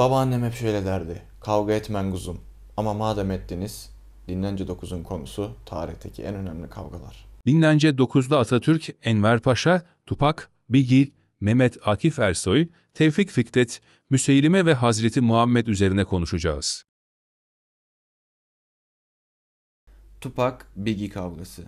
Babaannem hep şöyle derdi. Kavga etmen kuzum. Ama madem ettiniz, Dinlence 9'un konusu tarihteki en önemli kavgalar. Dinlence 9'da Atatürk, Enver Paşa, Tupak, Bigil, Mehmet Akif Ersoy, Tevfik Fikret, Müseylime ve Hazreti Muhammed üzerine konuşacağız. Tupak Biggie kavgası.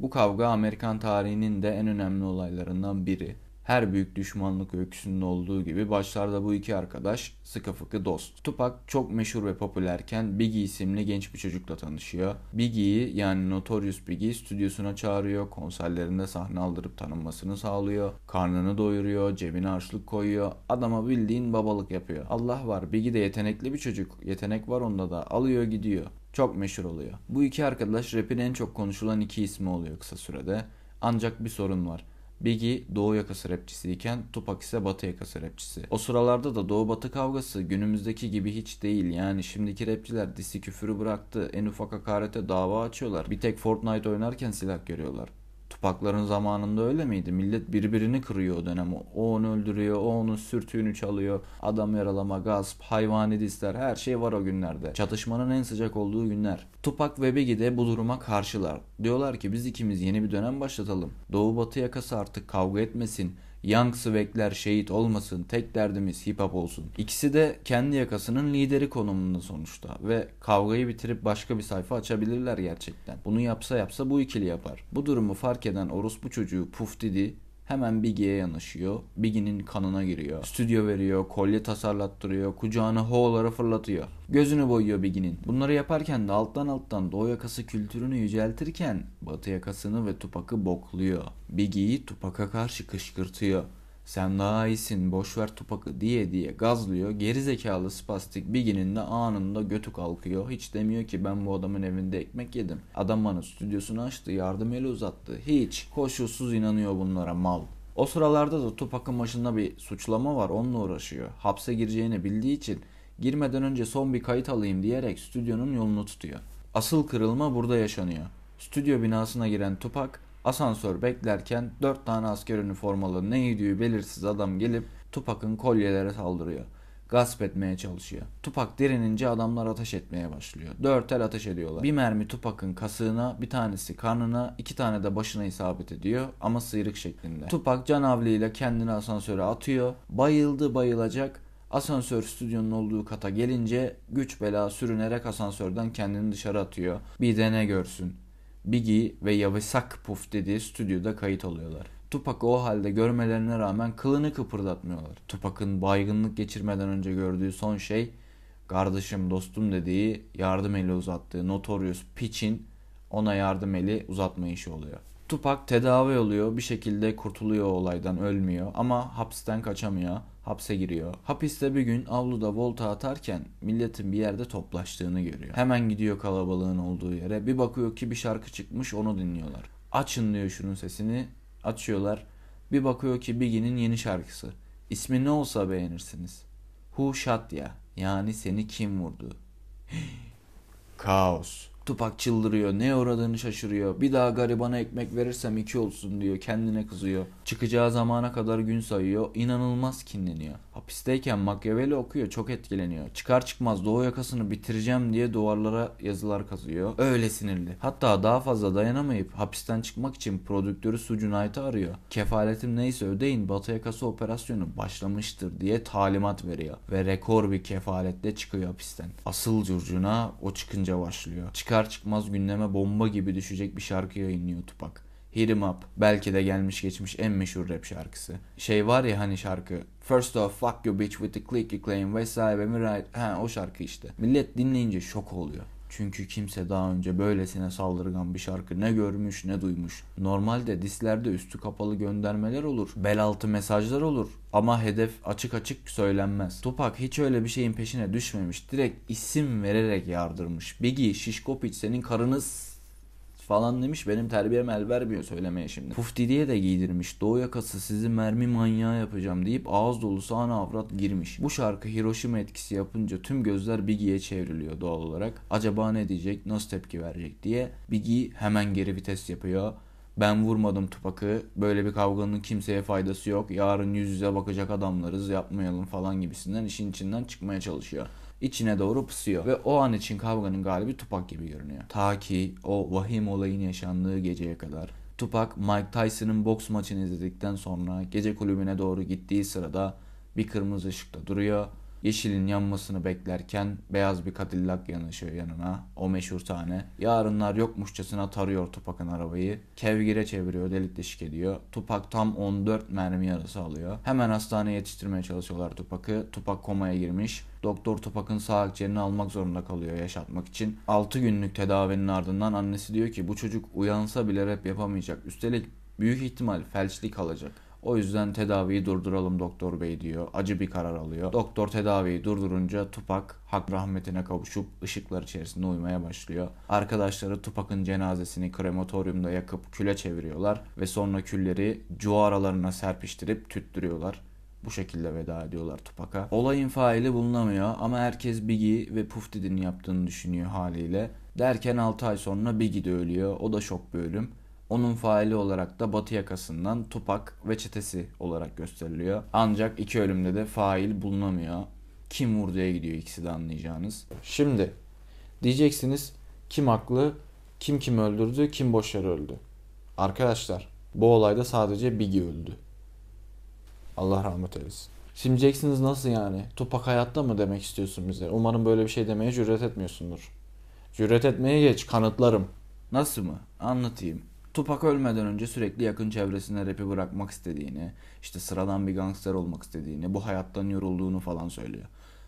Bu kavga Amerikan tarihinin de en önemli olaylarından biri her büyük düşmanlık öyküsünün olduğu gibi başlarda bu iki arkadaş sıkı fıkı dost. Tupac çok meşhur ve popülerken Biggie isimli genç bir çocukla tanışıyor. Biggie'yi yani Notorious Biggie stüdyosuna çağırıyor, konserlerinde sahne aldırıp tanınmasını sağlıyor, karnını doyuruyor, cebine harçlık koyuyor, adama bildiğin babalık yapıyor. Allah var Biggie de yetenekli bir çocuk, yetenek var onda da alıyor gidiyor. Çok meşhur oluyor. Bu iki arkadaş rapin en çok konuşulan iki ismi oluyor kısa sürede. Ancak bir sorun var. Biggie doğu yakası rapçisiyken Tupac ise batı yakası rapçisi. O sıralarda da doğu batı kavgası günümüzdeki gibi hiç değil. Yani şimdiki rapçiler disi küfürü bıraktı. En ufak hakarete dava açıyorlar. Bir tek Fortnite oynarken silah görüyorlar. Tupakların zamanında öyle miydi? Millet birbirini kırıyor o dönem. O onu öldürüyor, o onun sürtüğünü çalıyor. Adam yaralama, gasp, hayvani disler her şey var o günlerde. Çatışmanın en sıcak olduğu günler. Tupak ve Biggie de bu duruma karşılar. Diyorlar ki biz ikimiz yeni bir dönem başlatalım. Doğu batı yakası artık kavga etmesin Young Swag'ler şehit olmasın, tek derdimiz hip hop olsun. İkisi de kendi yakasının lideri konumunda sonuçta ve kavgayı bitirip başka bir sayfa açabilirler gerçekten. Bunu yapsa yapsa bu ikili yapar. Bu durumu fark eden orospu çocuğu Puff Didi Hemen Biggie'ye yanaşıyor. Biggie'nin kanına giriyor. Stüdyo veriyor, kolye tasarlattırıyor, kucağını hoğlara fırlatıyor. Gözünü boyuyor Biggie'nin. Bunları yaparken de alttan alttan doğu yakası kültürünü yüceltirken batı yakasını ve Tupac'ı bokluyor. Biggie'yi tupaka karşı kışkırtıyor sen daha iyisin boşver tupakı diye diye gazlıyor. Gerizekalı spastik Biggie'nin de anında götü kalkıyor. Hiç demiyor ki ben bu adamın evinde ekmek yedim. Adam bana stüdyosunu açtı yardım eli uzattı. Hiç koşulsuz inanıyor bunlara mal. O sıralarda da Tupak'ın başında bir suçlama var onunla uğraşıyor. Hapse gireceğini bildiği için girmeden önce son bir kayıt alayım diyerek stüdyonun yolunu tutuyor. Asıl kırılma burada yaşanıyor. Stüdyo binasına giren Tupak Asansör beklerken 4 tane asker üniformalı ne yediği belirsiz adam gelip Tupak'ın kolyelere saldırıyor. Gasp etmeye çalışıyor. Tupak derinince adamlar ateş etmeye başlıyor. Dört el ateş ediyorlar. Bir mermi Tupak'ın kasığına, bir tanesi karnına, iki tane de başına isabet ediyor ama sıyrık şeklinde. Tupak canavliyle kendini asansöre atıyor. Bayıldı bayılacak. Asansör stüdyonun olduğu kata gelince güç bela sürünerek asansörden kendini dışarı atıyor. Bir de görsün. Biggie ve Yavesak Puff dediği stüdyoda kayıt oluyorlar. Tupac'ı o halde görmelerine rağmen kılını kıpırdatmıyorlar. Tupac'ın baygınlık geçirmeden önce gördüğü son şey kardeşim dostum dediği yardım eli uzattığı Notorious Pitch'in ona yardım eli uzatma işi oluyor. Tupac tedavi oluyor bir şekilde kurtuluyor olaydan ölmüyor ama hapisten kaçamıyor hapse giriyor. Hapiste bir gün avluda volta atarken milletin bir yerde toplaştığını görüyor. Hemen gidiyor kalabalığın olduğu yere. Bir bakıyor ki bir şarkı çıkmış onu dinliyorlar. Açın diyor şunun sesini. Açıyorlar. Bir bakıyor ki Biggie'nin yeni şarkısı. İsmi ne olsa beğenirsiniz. Who shot ya? Yani seni kim vurdu? Kaos. Tupak çıldırıyor. Ne uğradığını şaşırıyor. Bir daha garibana ekmek verirsem iki olsun diyor. Kendine kızıyor. Çıkacağı zamana kadar gün sayıyor. İnanılmaz kinleniyor. Hapisteyken Machiavelli okuyor. Çok etkileniyor. Çıkar çıkmaz doğu yakasını bitireceğim diye duvarlara yazılar kazıyor. Öyle sinirli. Hatta daha fazla dayanamayıp hapisten çıkmak için prodüktörü Su Cunayt'ı arıyor. Kefaletim neyse ödeyin batı yakası operasyonu başlamıştır diye talimat veriyor. Ve rekor bir kefaletle çıkıyor hapisten. Asıl curcuna o çıkınca başlıyor. Çıkar çıkar çıkmaz gündeme bomba gibi düşecek bir şarkı yayınlıyor Tupac. Hit Em Up belki de gelmiş geçmiş en meşhur rap şarkısı. Şey var ya hani şarkı First off fuck your bitch with the click you claim vesaire ve right ha o şarkı işte. Millet dinleyince şok oluyor. Çünkü kimse daha önce böylesine saldırgan bir şarkı ne görmüş ne duymuş. Normalde dislerde üstü kapalı göndermeler olur, bel altı mesajlar olur ama hedef açık açık söylenmez. Tupac hiç öyle bir şeyin peşine düşmemiş, direkt isim vererek yardırmış. Biggie, Şişkopiç senin karınız falan demiş. Benim terbiyem el vermiyor söylemeye şimdi. Pufti diye de giydirmiş. Doğu yakası sizi mermi manyağı yapacağım deyip ağız dolusu ana avrat girmiş. Bu şarkı Hiroşima etkisi yapınca tüm gözler Biggie'ye çevriliyor doğal olarak. Acaba ne diyecek, nasıl tepki verecek diye. Biggie hemen geri vites yapıyor. Ben vurmadım Tupak'ı. Böyle bir kavganın kimseye faydası yok. Yarın yüz yüze bakacak adamlarız yapmayalım falan gibisinden işin içinden çıkmaya çalışıyor içine doğru pısıyor. Ve o an için kavganın galibi Tupac gibi görünüyor. Ta ki o vahim olayın yaşandığı geceye kadar. Tupac Mike Tyson'ın boks maçını izledikten sonra gece kulübüne doğru gittiği sırada bir kırmızı ışıkta duruyor. Yeşilin yanmasını beklerken beyaz bir Cadillac yanaşıyor yanına. O meşhur tane. Yarınlar yokmuşçasına tarıyor Tupac'ın arabayı. Kevgire çeviriyor, delik deşik ediyor. Tupac tam 14 mermi yarası alıyor. Hemen hastaneye yetiştirmeye çalışıyorlar Tupac'ı. Tupac komaya girmiş. Doktor Tupak'ın sağ akciğerini almak zorunda kalıyor yaşatmak için. 6 günlük tedavinin ardından annesi diyor ki bu çocuk uyansa bile rap yapamayacak. Üstelik büyük ihtimal felçli kalacak. O yüzden tedaviyi durduralım doktor bey diyor. Acı bir karar alıyor. Doktor tedaviyi durdurunca Tupak hak rahmetine kavuşup ışıklar içerisinde uyumaya başlıyor. Arkadaşları Tupak'ın cenazesini krematoryumda yakıp küle çeviriyorlar ve sonra külleri cuaralarına serpiştirip tüttürüyorlar. Bu şekilde veda ediyorlar Tupac'a. Olayın faili bulunamıyor ama herkes Biggie ve Puff Daddy'nin yaptığını düşünüyor haliyle. Derken 6 ay sonra Biggie de ölüyor. O da şok bir ölüm. Onun faili olarak da Batı yakasından Tupac ve çetesi olarak gösteriliyor. Ancak iki ölümde de fail bulunamıyor. Kim vurduya gidiyor ikisi de anlayacağınız. Şimdi diyeceksiniz kim haklı, kim kim öldürdü, kim boş öldü. Arkadaşlar bu olayda sadece Biggie öldü. Allah rahmet eylesin. Şimdi Jackson's nasıl yani? Tupac hayatta mı demek istiyorsun bize? Umarım böyle bir şey demeye cüret etmiyorsundur. Cüret etmeye geç kanıtlarım. Nasıl mı? Anlatayım. Tupac ölmeden önce sürekli yakın çevresine rapi bırakmak istediğini, işte sıradan bir gangster olmak istediğini, bu hayattan yorulduğunu falan söylüyor.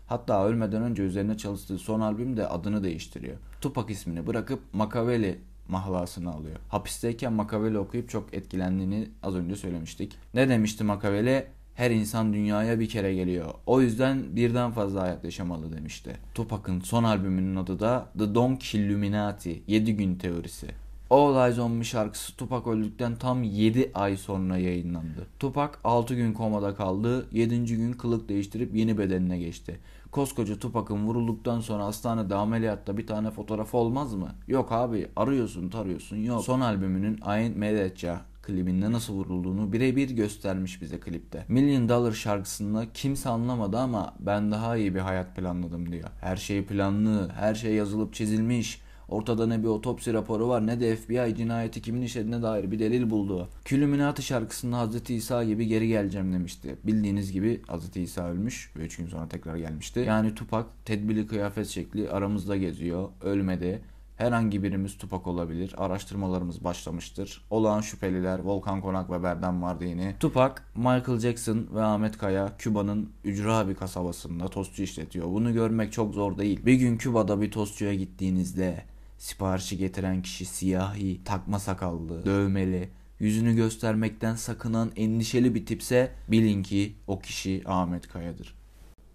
Hatta ölmeden önce üzerine çalıştığı son albüm de adını değiştiriyor. Tupac ismini bırakıp Machiavelli mahlasını alıyor. Hapisteyken Machiavelli okuyup çok etkilendiğini az önce söylemiştik. Ne demişti Machiavelli? her insan dünyaya bir kere geliyor. O yüzden birden fazla hayat yaşamalı demişti. Tupac'ın son albümünün adı da The Donk Illuminati 7 gün teorisi. All Eyes On Me şarkısı Tupac öldükten tam 7 ay sonra yayınlandı. Tupac 6 gün komada kaldı, 7. gün kılık değiştirip yeni bedenine geçti. Koskoca Tupac'ın vurulduktan sonra hastanede ameliyatta bir tane fotoğraf olmaz mı? Yok abi arıyorsun tarıyorsun yok. Son albümünün I Ain't Mad At Ya klibinde nasıl vurulduğunu birebir göstermiş bize klipte. Million Dollar şarkısında kimse anlamadı ama ben daha iyi bir hayat planladım diyor. Her şey planlı, her şey yazılıp çizilmiş. Ortada ne bir otopsi raporu var ne de FBI cinayeti kimin işlediğine dair bir delil buldu. Külüminati şarkısında Hz. İsa gibi geri geleceğim demişti. Bildiğiniz gibi Hz. İsa ölmüş ve 3 gün sonra tekrar gelmişti. Yani Tupak tedbirli kıyafet şekli aramızda geziyor, ölmedi. Herhangi birimiz Tupak olabilir. Araştırmalarımız başlamıştır. Olağan şüpheliler Volkan Konak ve Berdan Mardini. Tupak, Michael Jackson ve Ahmet Kaya Küba'nın ücra bir kasabasında tostçu işletiyor. Bunu görmek çok zor değil. Bir gün Küba'da bir tostçuya gittiğinizde siparişi getiren kişi siyahi, takma sakallı, dövmeli, yüzünü göstermekten sakınan endişeli bir tipse bilin ki o kişi Ahmet Kaya'dır.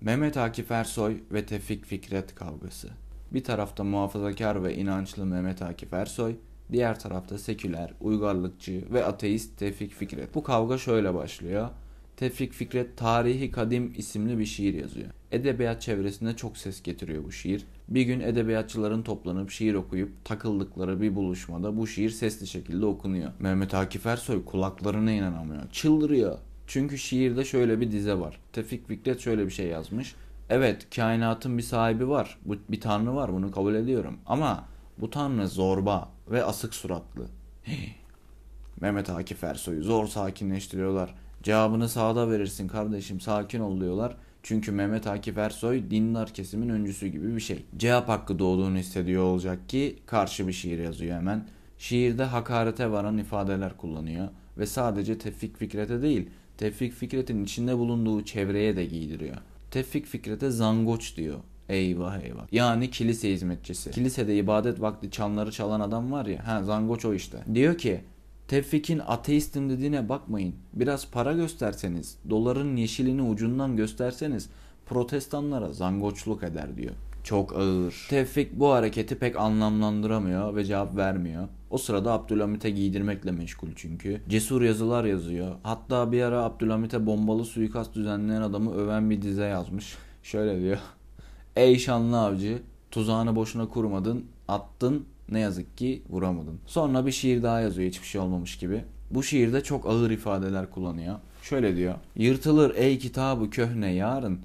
Mehmet Akif Ersoy ve Tevfik Fikret kavgası. Bir tarafta muhafazakar ve inançlı Mehmet Akif Ersoy, diğer tarafta seküler, uygarlıkçı ve ateist Tevfik Fikret. Bu kavga şöyle başlıyor. Tevfik Fikret Tarihi Kadim isimli bir şiir yazıyor. Edebiyat çevresinde çok ses getiriyor bu şiir. Bir gün edebiyatçıların toplanıp şiir okuyup takıldıkları bir buluşmada bu şiir sesli şekilde okunuyor. Mehmet Akif Ersoy kulaklarına inanamıyor. Çıldırıyor. Çünkü şiirde şöyle bir dize var. Tevfik Fikret şöyle bir şey yazmış. Evet kainatın bir sahibi var. Bu, bir tanrı var bunu kabul ediyorum. Ama bu tanrı zorba ve asık suratlı. Mehmet Akif Ersoy'u zor sakinleştiriyorlar. Cevabını sağda verirsin kardeşim sakin ol diyorlar. Çünkü Mehmet Akif Ersoy dinler kesimin öncüsü gibi bir şey. Cevap hakkı doğduğunu hissediyor olacak ki karşı bir şiir yazıyor hemen. Şiirde hakarete varan ifadeler kullanıyor ve sadece Tevfik Fikret'e değil Tevfik Fikret'in içinde bulunduğu çevreye de giydiriyor. Tevfik Fikret'e zangoç diyor. Eyvah eyvah. Yani kilise hizmetçisi. Kilisede ibadet vakti çanları çalan adam var ya. Ha zangoç o işte. Diyor ki Tevfik'in ateistim dediğine bakmayın. Biraz para gösterseniz, doların yeşilini ucundan gösterseniz protestanlara zangoçluk eder diyor. Çok ağır. Tevfik bu hareketi pek anlamlandıramıyor ve cevap vermiyor. O sırada Abdülhamit'e giydirmekle meşgul çünkü. Cesur yazılar yazıyor. Hatta bir ara Abdülhamit'e bombalı suikast düzenleyen adamı öven bir dize yazmış. Şöyle diyor. Ey şanlı avcı, tuzağını boşuna kurmadın, attın, ne yazık ki vuramadın. Sonra bir şiir daha yazıyor hiçbir şey olmamış gibi. Bu şiirde çok ağır ifadeler kullanıyor. Şöyle diyor. Yırtılır ey kitabı köhne yarın.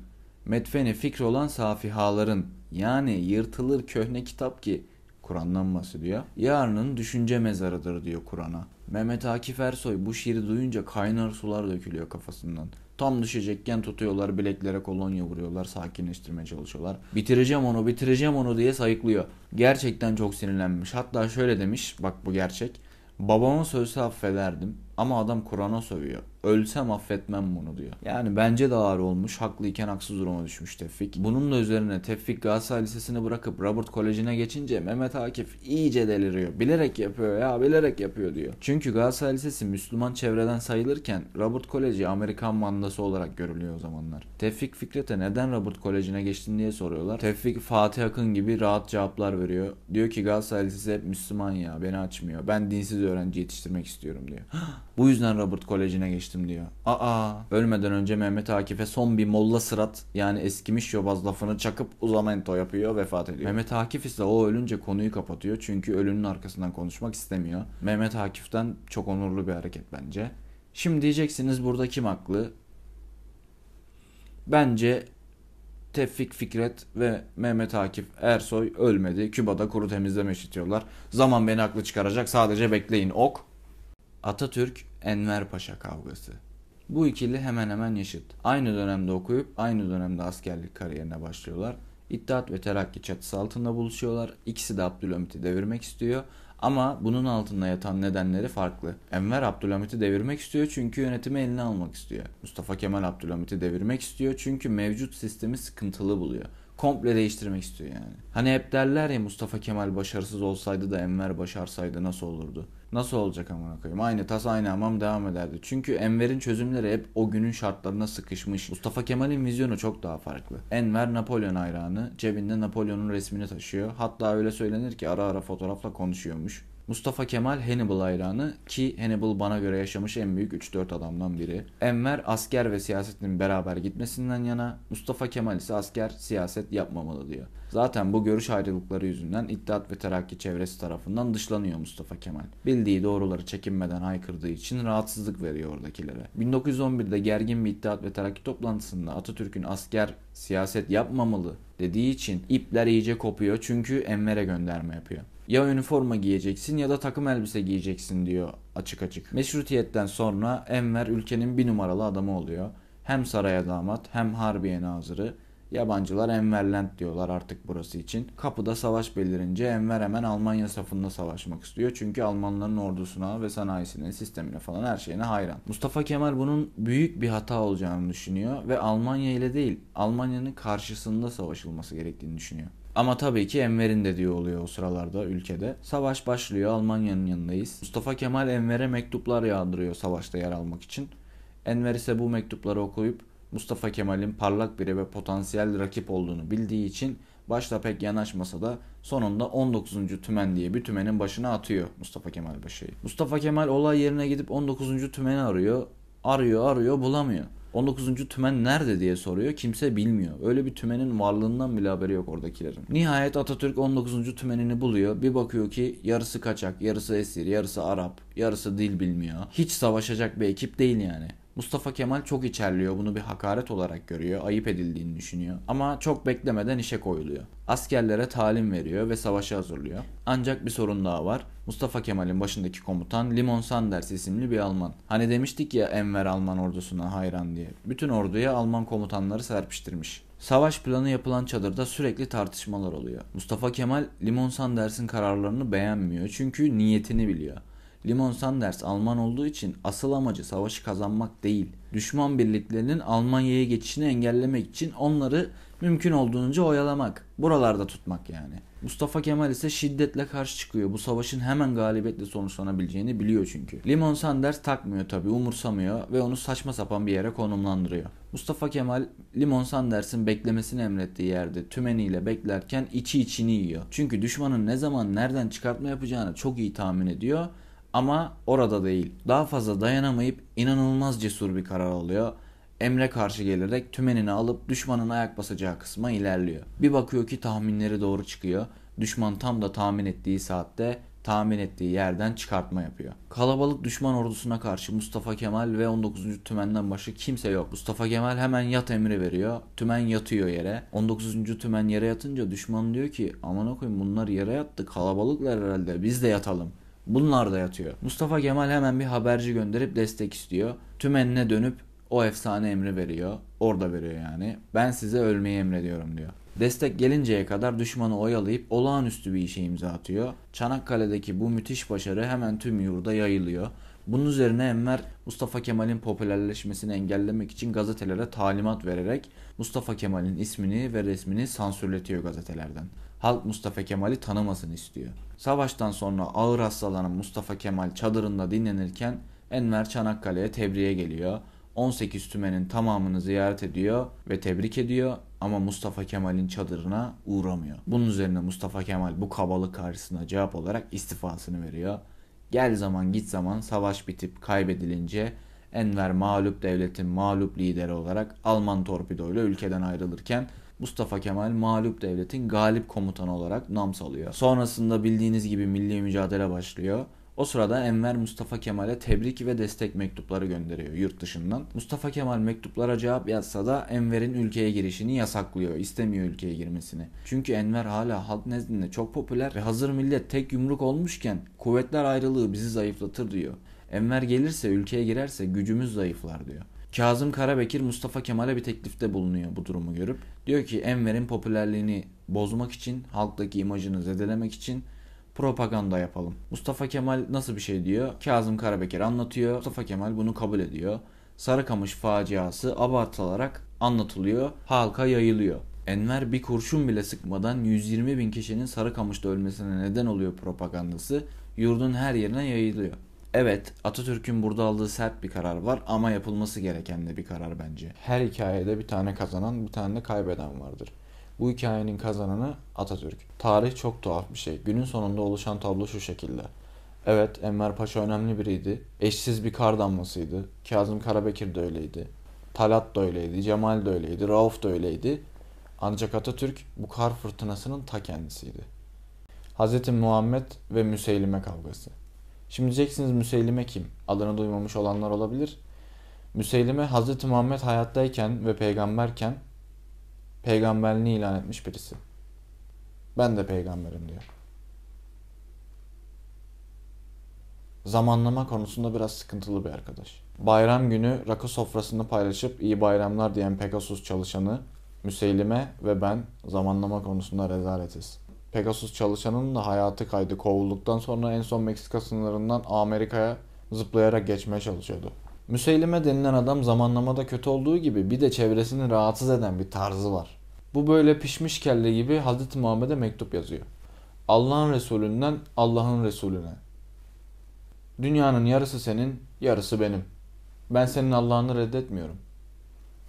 Metfeni fikri olan safihaların. Yani yırtılır köhne kitap ki Kur'an'dan bahsediyor. Yarının düşünce mezarıdır diyor Kur'an'a. Mehmet Akif Ersoy bu şiiri duyunca kaynar sular dökülüyor kafasından. Tam düşecekken tutuyorlar bileklere kolonya vuruyorlar sakinleştirmeye çalışıyorlar. Bitireceğim onu bitireceğim onu diye sayıklıyor. Gerçekten çok sinirlenmiş. Hatta şöyle demiş bak bu gerçek. Babama sövse affederdim ama adam Kur'an'a sövüyor. Ölsem affetmem bunu diyor. Yani bence de ağır olmuş. Haklıyken haksız duruma düşmüş Tevfik. Bunun da üzerine Tevfik Galatasaray Lisesi'ni bırakıp Robert Koleji'ne geçince Mehmet Akif iyice deliriyor. Bilerek yapıyor ya bilerek yapıyor diyor. Çünkü Galatasaray Lisesi Müslüman çevreden sayılırken Robert Koleji Amerikan mandası olarak görülüyor o zamanlar. Tevfik Fikret'e neden Robert Koleji'ne geçtin diye soruyorlar. Tevfik Fatih Akın gibi rahat cevaplar veriyor. Diyor ki Galatasaray Lisesi hep Müslüman ya beni açmıyor. Ben dinsiz öğrenci yetiştirmek istiyorum diyor. Bu yüzden Robert Koleji'ne geçti çalışmıştım diyor. Aa ölmeden önce Mehmet Akif'e son bir molla sırat yani eskimiş yobaz lafını çakıp uzamento yapıyor vefat ediyor. Mehmet Akif ise o ölünce konuyu kapatıyor çünkü ölünün arkasından konuşmak istemiyor. Mehmet Akif'ten çok onurlu bir hareket bence. Şimdi diyeceksiniz burada kim haklı? Bence Tevfik Fikret ve Mehmet Akif Ersoy ölmedi. Küba'da kuru temizleme işitiyorlar. Zaman beni haklı çıkaracak sadece bekleyin ok. Atatürk Enver Paşa kavgası. Bu ikili hemen hemen yaşıt. Aynı dönemde okuyup aynı dönemde askerlik kariyerine başlıyorlar. İttihat ve Terakki çatısı altında buluşuyorlar. İkisi de Abdülhamit'i devirmek istiyor ama bunun altında yatan nedenleri farklı. Enver Abdülhamit'i devirmek istiyor çünkü yönetimi eline almak istiyor. Mustafa Kemal Abdülhamit'i devirmek istiyor çünkü mevcut sistemi sıkıntılı buluyor. Komple değiştirmek istiyor yani. Hani hep derler ya Mustafa Kemal başarısız olsaydı da Enver başarsaydı nasıl olurdu? Nasıl olacak amına koyayım? Aynı tas aynı hamam devam ederdi. Çünkü Enver'in çözümleri hep o günün şartlarına sıkışmış. Mustafa Kemal'in vizyonu çok daha farklı. Enver Napolyon hayranı. Cebinde Napolyon'un resmini taşıyor. Hatta öyle söylenir ki ara ara fotoğrafla konuşuyormuş. Mustafa Kemal Hannibal hayranı ki Hannibal bana göre yaşamış en büyük 3-4 adamdan biri. Enver asker ve siyasetin beraber gitmesinden yana Mustafa Kemal ise asker siyaset yapmamalı diyor. Zaten bu görüş ayrılıkları yüzünden İttihat ve Terakki çevresi tarafından dışlanıyor Mustafa Kemal. Bildiği doğruları çekinmeden haykırdığı için rahatsızlık veriyor oradakilere. 1911'de gergin bir İttihat ve Terakki toplantısında Atatürk'ün asker siyaset yapmamalı dediği için ipler iyice kopuyor çünkü Enver'e gönderme yapıyor. Ya üniforma giyeceksin ya da takım elbise giyeceksin diyor açık açık. Meşrutiyetten sonra Enver ülkenin bir numaralı adamı oluyor. Hem saraya damat hem harbiye nazırı. Yabancılar Enverland diyorlar artık burası için. Kapıda savaş belirince Enver hemen Almanya safında savaşmak istiyor. Çünkü Almanların ordusuna ve sanayisine, sistemine falan her şeyine hayran. Mustafa Kemal bunun büyük bir hata olacağını düşünüyor ve Almanya ile değil Almanya'nın karşısında savaşılması gerektiğini düşünüyor. Ama tabii ki Enver'in de diyor oluyor o sıralarda ülkede. Savaş başlıyor Almanya'nın yanındayız. Mustafa Kemal Enver'e mektuplar yağdırıyor savaşta yer almak için. Enver ise bu mektupları okuyup Mustafa Kemal'in parlak biri ve potansiyel rakip olduğunu bildiği için başta pek yanaşmasa da sonunda 19. Tümen diye bir tümenin başına atıyor Mustafa Kemal Paşa'yı. Mustafa Kemal olay yerine gidip 19. Tümen'i arıyor. Arıyor arıyor bulamıyor. 19. tümen nerede diye soruyor. Kimse bilmiyor. Öyle bir tümenin varlığından bile haberi yok oradakilerin. Nihayet Atatürk 19. tümenini buluyor. Bir bakıyor ki yarısı kaçak, yarısı esir, yarısı Arap, yarısı dil bilmiyor. Hiç savaşacak bir ekip değil yani. Mustafa Kemal çok içerliyor bunu bir hakaret olarak görüyor, ayıp edildiğini düşünüyor ama çok beklemeden işe koyuluyor. Askerlere talim veriyor ve savaşı hazırlıyor. Ancak bir sorun daha var. Mustafa Kemal'in başındaki komutan Limon Sanders isimli bir Alman. Hani demiştik ya Enver Alman ordusuna hayran diye. Bütün orduya Alman komutanları serpiştirmiş. Savaş planı yapılan çadırda sürekli tartışmalar oluyor. Mustafa Kemal Limon Sanders'in kararlarını beğenmiyor çünkü niyetini biliyor. Limon Sanders Alman olduğu için asıl amacı savaşı kazanmak değil, düşman birliklerinin Almanya'ya geçişini engellemek için onları mümkün olduğunca oyalamak, buralarda tutmak yani. Mustafa Kemal ise şiddetle karşı çıkıyor. Bu savaşın hemen galibiyetle sonuçlanabileceğini biliyor çünkü. Limon Sanders takmıyor tabi umursamıyor ve onu saçma sapan bir yere konumlandırıyor. Mustafa Kemal Limon Sanders'in beklemesini emrettiği yerde tümeniyle beklerken içi içini yiyor. Çünkü düşmanın ne zaman nereden çıkartma yapacağını çok iyi tahmin ediyor ama orada değil. Daha fazla dayanamayıp inanılmaz cesur bir karar alıyor. Emre karşı gelerek tümenini alıp düşmanın ayak basacağı kısma ilerliyor. Bir bakıyor ki tahminleri doğru çıkıyor. Düşman tam da tahmin ettiği saatte tahmin ettiği yerden çıkartma yapıyor. Kalabalık düşman ordusuna karşı Mustafa Kemal ve 19. Tümen'den başka kimse yok. Mustafa Kemal hemen yat emri veriyor. Tümen yatıyor yere. 19. Tümen yere yatınca düşman diyor ki aman okuyun bunlar yere yattı kalabalıklar herhalde biz de yatalım. Bunlar da yatıyor. Mustafa Kemal hemen bir haberci gönderip destek istiyor. Tümenine dönüp o efsane emri veriyor. Orada veriyor yani. Ben size ölmeyi emrediyorum diyor. Destek gelinceye kadar düşmanı oyalayıp olağanüstü bir işe imza atıyor. Çanakkale'deki bu müthiş başarı hemen tüm yurda yayılıyor. Bunun üzerine Enver Mustafa Kemal'in popülerleşmesini engellemek için gazetelere talimat vererek Mustafa Kemal'in ismini ve resmini sansürletiyor gazetelerden halk Mustafa Kemal'i tanımasını istiyor. Savaştan sonra ağır hastalanan Mustafa Kemal çadırında dinlenirken Enver Çanakkale'ye tebriğe geliyor. 18 tümenin tamamını ziyaret ediyor ve tebrik ediyor ama Mustafa Kemal'in çadırına uğramıyor. Bunun üzerine Mustafa Kemal bu kabalık karşısına cevap olarak istifasını veriyor. Gel zaman git zaman savaş bitip kaybedilince Enver mağlup devletin mağlup lideri olarak Alman torpidoyla ülkeden ayrılırken Mustafa Kemal mağlup devletin galip komutanı olarak nam salıyor. Sonrasında bildiğiniz gibi milli mücadele başlıyor. O sırada Enver Mustafa Kemal'e tebrik ve destek mektupları gönderiyor yurt dışından. Mustafa Kemal mektuplara cevap yazsa da Enver'in ülkeye girişini yasaklıyor. istemiyor ülkeye girmesini. Çünkü Enver hala halk nezdinde çok popüler ve hazır millet tek yumruk olmuşken kuvvetler ayrılığı bizi zayıflatır diyor. Enver gelirse ülkeye girerse gücümüz zayıflar diyor. Kazım Karabekir Mustafa Kemal'e bir teklifte bulunuyor bu durumu görüp. Diyor ki Enver'in popülerliğini bozmak için, halktaki imajını zedelemek için propaganda yapalım. Mustafa Kemal nasıl bir şey diyor? Kazım Karabekir anlatıyor. Mustafa Kemal bunu kabul ediyor. Sarıkamış faciası abartılarak anlatılıyor. Halka yayılıyor. Enver bir kurşun bile sıkmadan 120 bin kişinin Sarıkamış'ta ölmesine neden oluyor propagandası. Yurdun her yerine yayılıyor. Evet Atatürk'ün burada aldığı sert bir karar var ama yapılması gereken de bir karar bence. Her hikayede bir tane kazanan bir tane de kaybeden vardır. Bu hikayenin kazananı Atatürk. Tarih çok tuhaf bir şey. Günün sonunda oluşan tablo şu şekilde. Evet Enver Paşa önemli biriydi. Eşsiz bir kar damlasıydı. Kazım Karabekir de öyleydi. Talat da öyleydi. Cemal de öyleydi. Rauf da öyleydi. Ancak Atatürk bu kar fırtınasının ta kendisiydi. Hz. Muhammed ve Müseylime kavgası. Şimdi diyeceksiniz Müseylime kim? Adını duymamış olanlar olabilir. Müseylime Hz. Muhammed hayattayken ve peygamberken peygamberliğini ilan etmiş birisi. Ben de peygamberim diyor. Zamanlama konusunda biraz sıkıntılı bir arkadaş. Bayram günü rakı sofrasını paylaşıp iyi bayramlar diyen Pegasus çalışanı, Müseylime ve ben zamanlama konusunda rezaletiz. Pegasus çalışanının da hayatı kaydı. Kovulduktan sonra en son Meksika sınırından Amerika'ya zıplayarak geçmeye çalışıyordu. Müseylime denilen adam zamanlamada kötü olduğu gibi bir de çevresini rahatsız eden bir tarzı var. Bu böyle pişmiş kelle gibi Hazreti Muhammed'e mektup yazıyor. Allah'ın Resulünden Allah'ın Resulüne. Dünyanın yarısı senin, yarısı benim. Ben senin Allah'ını reddetmiyorum.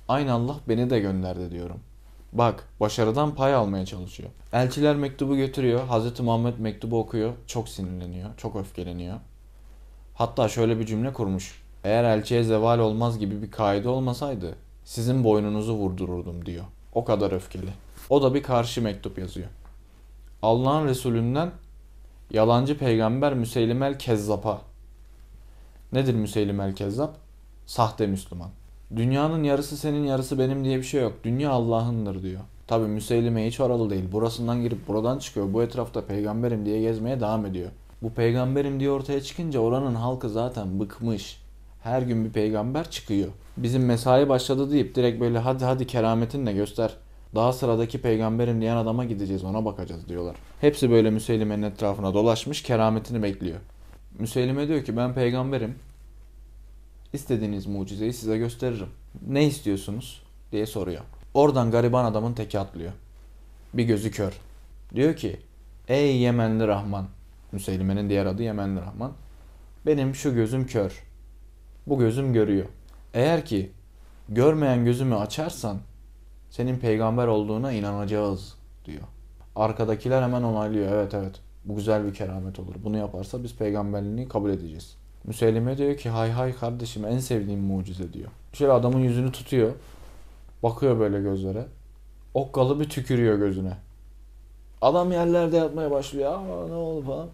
Aynı Allah beni de gönderdi diyorum.'' Bak başarıdan pay almaya çalışıyor. Elçiler mektubu götürüyor. Hazreti Muhammed mektubu okuyor. Çok sinirleniyor. Çok öfkeleniyor. Hatta şöyle bir cümle kurmuş. Eğer elçiye zeval olmaz gibi bir kaide olmasaydı sizin boynunuzu vurdururdum diyor. O kadar öfkeli. O da bir karşı mektup yazıyor. Allah'ın Resulünden yalancı peygamber Müseylim el Kezzap'a. Nedir Müseylim el Kezzap? Sahte Müslüman. Dünyanın yarısı senin yarısı benim diye bir şey yok. Dünya Allah'ındır diyor. Tabi Müseylime hiç oralı değil. Burasından girip buradan çıkıyor. Bu etrafta peygamberim diye gezmeye devam ediyor. Bu peygamberim diye ortaya çıkınca oranın halkı zaten bıkmış. Her gün bir peygamber çıkıyor. Bizim mesai başladı deyip direkt böyle hadi hadi kerametinle göster. Daha sıradaki peygamberim diyen adama gideceğiz ona bakacağız diyorlar. Hepsi böyle Müseylime'nin etrafına dolaşmış kerametini bekliyor. Müseylime diyor ki ben peygamberim. İstediğiniz mucizeyi size gösteririm. Ne istiyorsunuz diye soruyor. Oradan gariban adamın teki atlıyor. Bir gözü kör. Diyor ki ey Yemenli Rahman. müselimenin diğer adı Yemenli Rahman. Benim şu gözüm kör. Bu gözüm görüyor. Eğer ki görmeyen gözümü açarsan senin peygamber olduğuna inanacağız diyor. Arkadakiler hemen onaylıyor. Evet evet bu güzel bir keramet olur. Bunu yaparsa biz peygamberliğini kabul edeceğiz. Müseylime diyor ki hay hay kardeşim en sevdiğim mucize diyor. Şöyle adamın yüzünü tutuyor. Bakıyor böyle gözlere. Okkalı bir tükürüyor gözüne. Adam yerlerde yatmaya başlıyor. Aa, ne oldu falan.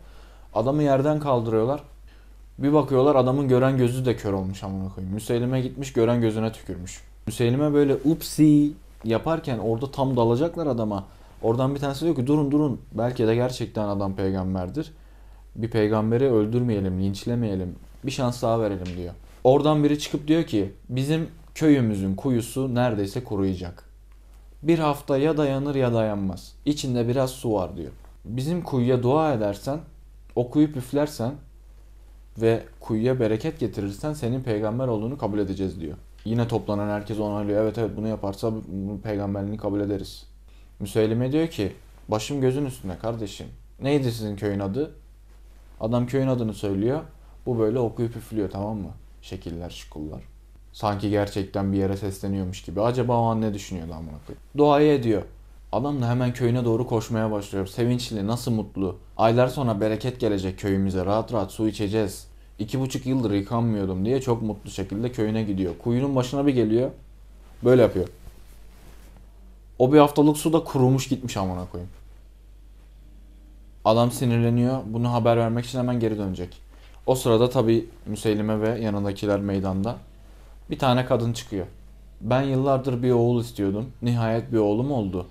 Adamı yerden kaldırıyorlar. Bir bakıyorlar adamın gören gözü de kör olmuş amına koyayım. Müseylime gitmiş gören gözüne tükürmüş. Müseylime böyle upsi yaparken orada tam dalacaklar adama. Oradan bir tanesi diyor ki durun durun belki de gerçekten adam peygamberdir bir peygamberi öldürmeyelim, linçlemeyelim, bir şans daha verelim diyor. Oradan biri çıkıp diyor ki bizim köyümüzün kuyusu neredeyse kuruyacak. Bir hafta ya dayanır ya dayanmaz. İçinde biraz su var diyor. Bizim kuyuya dua edersen, okuyup üflersen ve kuyuya bereket getirirsen senin peygamber olduğunu kabul edeceğiz diyor. Yine toplanan herkes onaylıyor. Evet evet bunu yaparsa peygamberliğini kabul ederiz. Müseylime diyor ki başım gözün üstünde kardeşim. Neydi sizin köyün adı? Adam köyün adını söylüyor. Bu böyle okuyup üflüyor tamam mı? Şekiller, şıkullar. Sanki gerçekten bir yere sesleniyormuş gibi. Acaba o an ne düşünüyordu amına koyayım? Duayı ediyor. Adam da hemen köyüne doğru koşmaya başlıyor. Sevinçli, nasıl mutlu. Aylar sonra bereket gelecek köyümüze. Rahat rahat su içeceğiz. İki buçuk yıldır yıkanmıyordum diye çok mutlu şekilde köyüne gidiyor. Kuyunun başına bir geliyor. Böyle yapıyor. O bir haftalık su da kurumuş gitmiş amına koyayım. Adam sinirleniyor. Bunu haber vermek için hemen geri dönecek. O sırada tabii Müseylime ve yanındakiler meydanda. Bir tane kadın çıkıyor. Ben yıllardır bir oğul istiyordum. Nihayet bir oğlum oldu.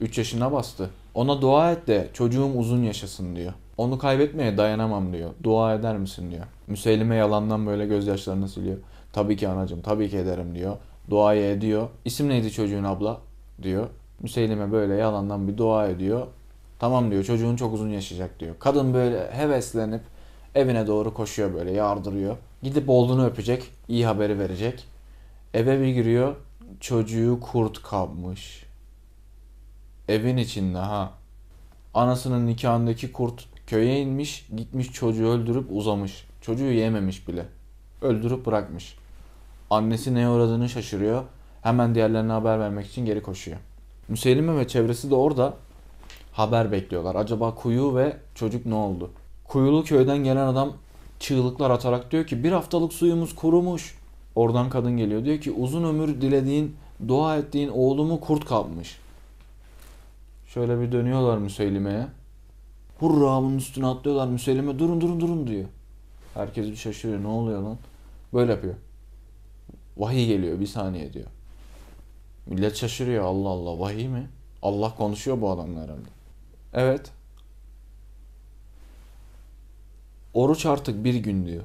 3 yaşına bastı. Ona dua et de çocuğum uzun yaşasın diyor. Onu kaybetmeye dayanamam diyor. Dua eder misin diyor. Müseylime yalandan böyle gözyaşlarını siliyor. Tabii ki anacım tabii ki ederim diyor. Duayı ediyor. İsim neydi çocuğun abla diyor. Müseylime böyle yalandan bir dua ediyor. Tamam diyor çocuğun çok uzun yaşayacak diyor. Kadın böyle heveslenip evine doğru koşuyor böyle yardırıyor. Gidip oğlunu öpecek, iyi haberi verecek. Eve bir giriyor, çocuğu kurt kapmış. Evin içinde ha. Anasının nikahındaki kurt köye inmiş, gitmiş çocuğu öldürüp uzamış. Çocuğu yememiş bile. Öldürüp bırakmış. Annesi neye uğradığını şaşırıyor. Hemen diğerlerine haber vermek için geri koşuyor. Müseylime ve çevresi de orada haber bekliyorlar. Acaba kuyu ve çocuk ne oldu? Kuyulu köyden gelen adam çığlıklar atarak diyor ki bir haftalık suyumuz kurumuş. Oradan kadın geliyor diyor ki uzun ömür dilediğin, dua ettiğin oğlumu kurt kapmış. Şöyle bir dönüyorlar müselimeye. Hurra bunun üstüne atlıyorlar müselim'e durun durun durun diyor. Herkes bir şaşırıyor ne oluyor lan? Böyle yapıyor. Vahiy geliyor bir saniye diyor. Millet şaşırıyor Allah Allah vahiy mi? Allah konuşuyor bu adamla herhalde. Evet. Oruç artık bir gün diyor.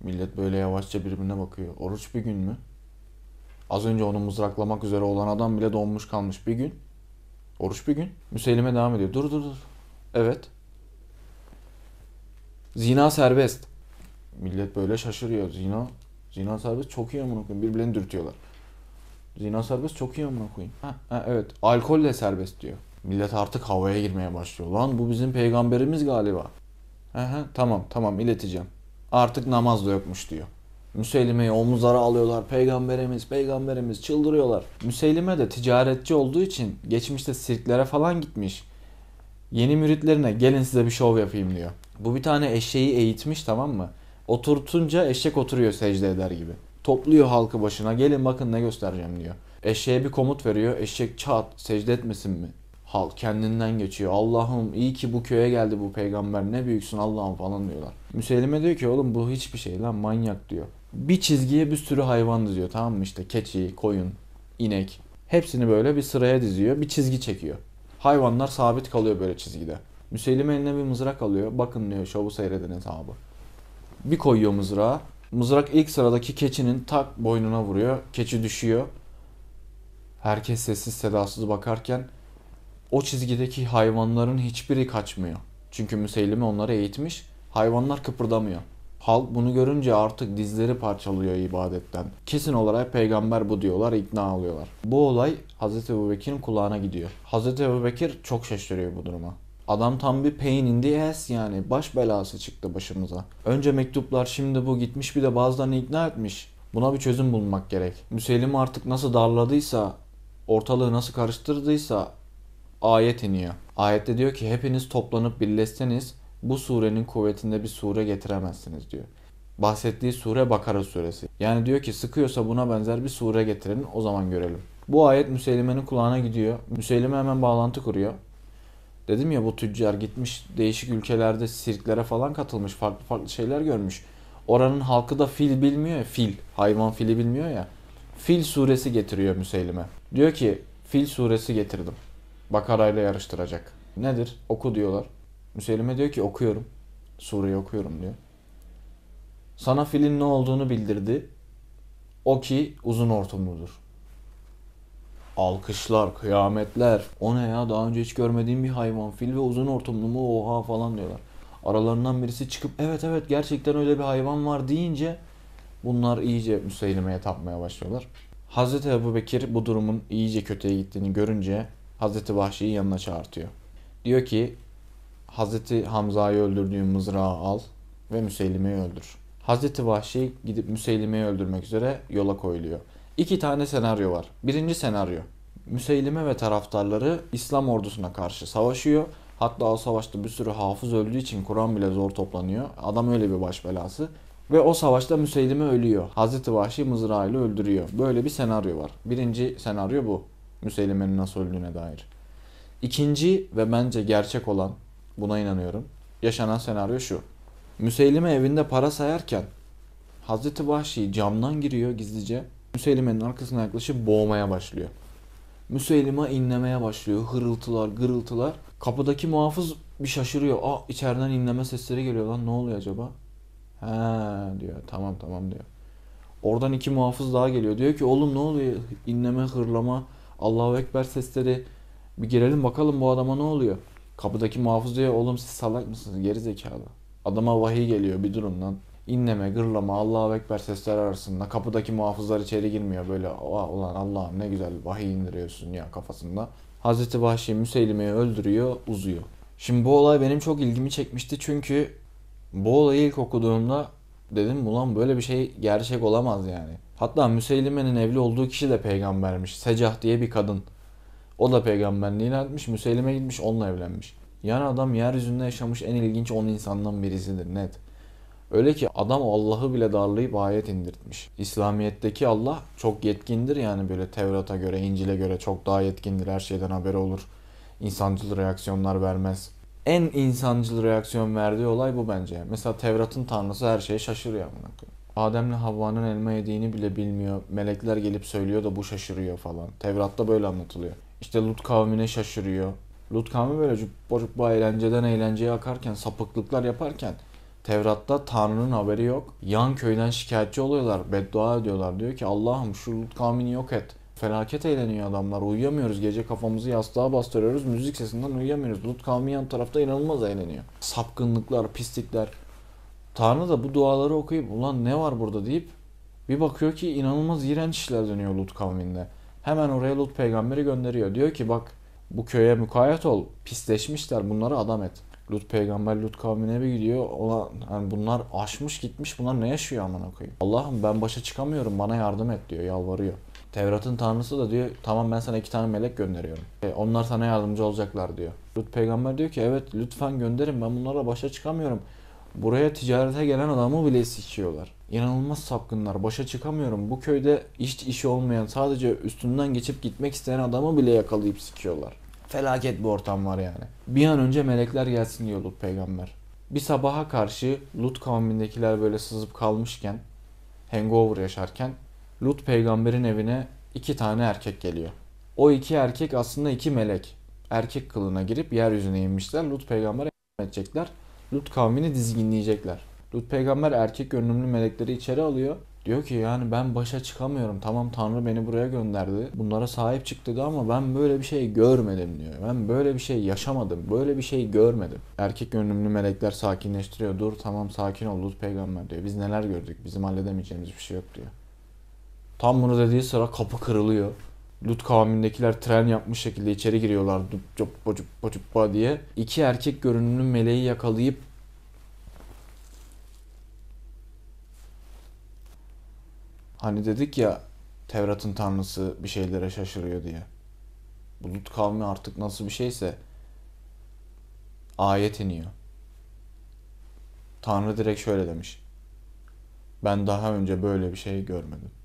Millet böyle yavaşça birbirine bakıyor. Oruç bir gün mü? Az önce onu mızraklamak üzere olan adam bile donmuş kalmış bir gün. Oruç bir gün. Müselime devam ediyor. Dur dur dur. Evet. Zina serbest. Millet böyle şaşırıyor. Zina zina serbest çok iyi amına koyayım. Birbirlerini dürtüyorlar. Zina serbest çok iyi amına koyayım. Ha, ha evet. Alkol de serbest diyor. Millet artık havaya girmeye başlıyor. Lan bu bizim peygamberimiz galiba. Aha, tamam tamam ileteceğim. Artık namaz da yokmuş diyor. Müseylime'yi omuzlara alıyorlar. Peygamberimiz, peygamberimiz çıldırıyorlar. Müseylime de ticaretçi olduğu için geçmişte sirklere falan gitmiş. Yeni müritlerine gelin size bir şov yapayım diyor. Bu bir tane eşeği eğitmiş tamam mı? Oturtunca eşek oturuyor secde eder gibi. Topluyor halkı başına gelin bakın ne göstereceğim diyor. Eşeğe bir komut veriyor. Eşek çat secde etmesin mi? Halk kendinden geçiyor. Allah'ım iyi ki bu köye geldi bu peygamber ne büyüksün Allah'ım falan diyorlar. Müseylime diyor ki oğlum bu hiçbir şey lan manyak diyor. Bir çizgiye bir sürü hayvan diziyor tamam mı işte keçi, koyun, inek. Hepsini böyle bir sıraya diziyor bir çizgi çekiyor. Hayvanlar sabit kalıyor böyle çizgide. Müseylime eline bir mızrak alıyor. Bakın diyor şovu seyrediniz abi. Bir koyuyor mızrağı. Mızrak ilk sıradaki keçinin tak boynuna vuruyor. Keçi düşüyor. Herkes sessiz sedasız bakarken o çizgideki hayvanların hiçbiri kaçmıyor. Çünkü Müseylime onları eğitmiş. Hayvanlar kıpırdamıyor. Halk bunu görünce artık dizleri parçalıyor ibadetten. Kesin olarak peygamber bu diyorlar, ikna alıyorlar. Bu olay Hz. Ebubekir'in kulağına gidiyor. Hz. Ebubekir çok şaşırıyor bu duruma. Adam tam bir pain in the ass yani. Baş belası çıktı başımıza. Önce mektuplar şimdi bu gitmiş bir de bazılarını ikna etmiş. Buna bir çözüm bulmak gerek. Müselim artık nasıl darladıysa, ortalığı nasıl karıştırdıysa ayet iniyor. Ayette diyor ki hepiniz toplanıp birleşseniz bu surenin kuvvetinde bir sure getiremezsiniz diyor. Bahsettiği sure Bakara suresi. Yani diyor ki sıkıyorsa buna benzer bir sure getirin o zaman görelim. Bu ayet Müseylime'nin kulağına gidiyor. Müseylime hemen bağlantı kuruyor. Dedim ya bu tüccar gitmiş değişik ülkelerde sirklere falan katılmış. Farklı farklı şeyler görmüş. Oranın halkı da fil bilmiyor ya. Fil. Hayvan fili bilmiyor ya. Fil suresi getiriyor Müseylime. Diyor ki fil suresi getirdim. Bakara'yla yarıştıracak. Nedir? Oku diyorlar. Müselim'e diyor ki okuyorum. Sureyi okuyorum diyor. Sana filin ne olduğunu bildirdi. O ki uzun ortumludur. Alkışlar, kıyametler. O ne ya daha önce hiç görmediğim bir hayvan. Fil ve uzun hortumlu mu oha falan diyorlar. Aralarından birisi çıkıp evet evet gerçekten öyle bir hayvan var deyince bunlar iyice Müseylime'ye tapmaya başlıyorlar. Hazreti Ebu Bekir bu durumun iyice kötüye gittiğini görünce Hazreti Vahşi'yi yanına çağırtıyor. Diyor ki Hazreti Hamza'yı öldürdüğün mızrağı al ve Müseylime'yi öldür. Hazreti Vahşi gidip Müseylime'yi öldürmek üzere yola koyuluyor. İki tane senaryo var. Birinci senaryo. Müseylime ve taraftarları İslam ordusuna karşı savaşıyor. Hatta o savaşta bir sürü hafız öldüğü için Kur'an bile zor toplanıyor. Adam öyle bir baş belası. Ve o savaşta Müseylime ölüyor. Hazreti Vahşi mızrağıyla öldürüyor. Böyle bir senaryo var. Birinci senaryo bu. Müseylime'nin nasıl öldüğüne dair. İkinci ve bence gerçek olan, buna inanıyorum, yaşanan senaryo şu. Müseylime evinde para sayarken Hazreti Vahşi camdan giriyor gizlice. Müseylime'nin arkasına yaklaşıp boğmaya başlıyor. Müseylime inlemeye başlıyor. Hırıltılar, gırıltılar. Kapıdaki muhafız bir şaşırıyor. Aa içeriden inleme sesleri geliyor lan ne oluyor acaba? He diyor tamam tamam diyor. Oradan iki muhafız daha geliyor. Diyor ki oğlum ne oluyor? İnleme, hırlama, Allahu Ekber sesleri. Bir girelim bakalım bu adama ne oluyor? Kapıdaki muhafız diyor oğlum siz salak mısınız geri zekalı. Adama vahiy geliyor bir durumdan. İnleme, gırlama, Allahu Ekber sesler arasında kapıdaki muhafızlar içeri girmiyor böyle ulan Allah'ım ne güzel vahiy indiriyorsun ya kafasında. Hazreti Vahşi Müseylime'yi öldürüyor, uzuyor. Şimdi bu olay benim çok ilgimi çekmişti çünkü bu olayı ilk okuduğumda dedim ulan böyle bir şey gerçek olamaz yani. Hatta Müseylime'nin evli olduğu kişi de peygambermiş. Secah diye bir kadın. O da peygamberliğini etmiş. Müseylime gitmiş onunla evlenmiş. Yani adam yeryüzünde yaşamış en ilginç 10 insandan birisidir net. Öyle ki adam Allah'ı bile darlayıp ayet indirtmiş. İslamiyet'teki Allah çok yetkindir yani böyle Tevrat'a göre, İncil'e göre çok daha yetkindir. Her şeyden haberi olur. İnsancıl reaksiyonlar vermez. En insancıl reaksiyon verdiği olay bu bence. Mesela Tevrat'ın tanrısı her şeye şaşırıyor amına koyayım. Adem'le Havva'nın elma yediğini bile bilmiyor. Melekler gelip söylüyor da bu şaşırıyor falan. Tevrat'ta böyle anlatılıyor. İşte Lut kavmine şaşırıyor. Lut kavmi böyle cuppa cuppa eğlenceden eğlenceye akarken, sapıklıklar yaparken Tevrat'ta Tanrı'nın haberi yok. Yan köyden şikayetçi oluyorlar. Beddua ediyorlar. Diyor ki Allah'ım şu Lut kavmini yok et. Felaket eğleniyor adamlar. Uyuyamıyoruz. Gece kafamızı yastığa bastırıyoruz. Müzik sesinden uyuyamıyoruz. Lut kavmi yan tarafta inanılmaz eğleniyor. Sapkınlıklar, pislikler. Tanrı da bu duaları okuyup ulan ne var burada deyip bir bakıyor ki inanılmaz iğrenç işler dönüyor Lut kavminde. Hemen oraya Lut peygamberi gönderiyor. Diyor ki bak bu köye mukayyet ol. Pisleşmişler bunları adam et. Lut peygamber Lut kavmine bir gidiyor. Ulan yani bunlar aşmış gitmiş bunlar ne yaşıyor aman koyayım. Allah'ım ben başa çıkamıyorum bana yardım et diyor yalvarıyor. Tevrat'ın tanrısı da diyor tamam ben sana iki tane melek gönderiyorum. E, onlar sana yardımcı olacaklar diyor. Lut peygamber diyor ki evet lütfen gönderin ben bunlara başa çıkamıyorum. Buraya ticarete gelen adamı bile sikiyorlar. İnanılmaz sapkınlar. Başa çıkamıyorum. Bu köyde hiç işi olmayan sadece üstünden geçip gitmek isteyen adamı bile yakalayıp sikiyorlar. Felaket bir ortam var yani. Bir an önce melekler gelsin diyor Lut peygamber. Bir sabaha karşı Lut kavmindekiler böyle sızıp kalmışken, hangover yaşarken Lut peygamberin evine iki tane erkek geliyor. O iki erkek aslında iki melek. Erkek kılına girip yeryüzüne inmişler. Lut peygambere edecekler. Lut kavmini dizginleyecekler. Lut peygamber erkek görünümlü melekleri içeri alıyor. Diyor ki yani ben başa çıkamıyorum. Tamam Tanrı beni buraya gönderdi. Bunlara sahip çık dedi ama ben böyle bir şey görmedim diyor. Ben böyle bir şey yaşamadım. Böyle bir şey görmedim. Erkek görünümlü melekler sakinleştiriyor. Dur tamam sakin ol Lut peygamber diyor. Biz neler gördük? Bizim halledemeyeceğimiz bir şey yok diyor. Tam bunu dediği sıra kapı kırılıyor. Lut kavmindekiler tren yapmış şekilde içeri giriyorlar dup bocup bocuppa diye. İki erkek görünümlü meleği yakalayıp Hani dedik ya Tevrat'ın tanrısı bir şeylere şaşırıyor diye. Bu Lut kavmi artık nasıl bir şeyse ayet iniyor. Tanrı direkt şöyle demiş. Ben daha önce böyle bir şey görmedim.